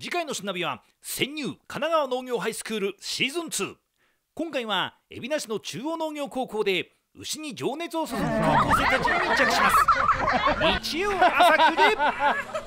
次回のシナビは潜入神奈川農業ハイスクールシーズン2今回は海老名市の中央農業高校で牛に情熱を注ぐ高校生たちに密着します日曜朝9時